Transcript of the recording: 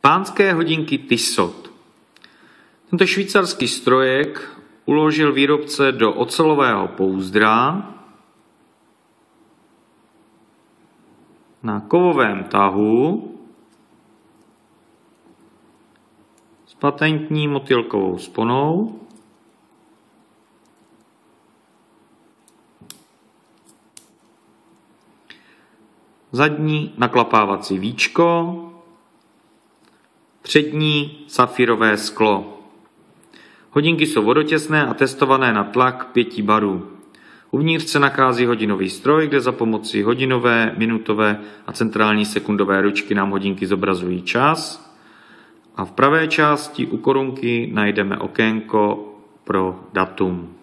Pánské hodinky Tissot. Tento švýcarský strojek uložil výrobce do ocelového pouzdra na kovovém tahu s patentní motylkovou sponou. Zadní naklapávací víčko, Přední safírové sklo. Hodinky jsou vodotěsné a testované na tlak 5 barů. Uvnitř se nachází hodinový stroj, kde za pomocí hodinové, minutové a centrální sekundové ručky nám hodinky zobrazují čas. A v pravé části u korunky najdeme okénko pro datum.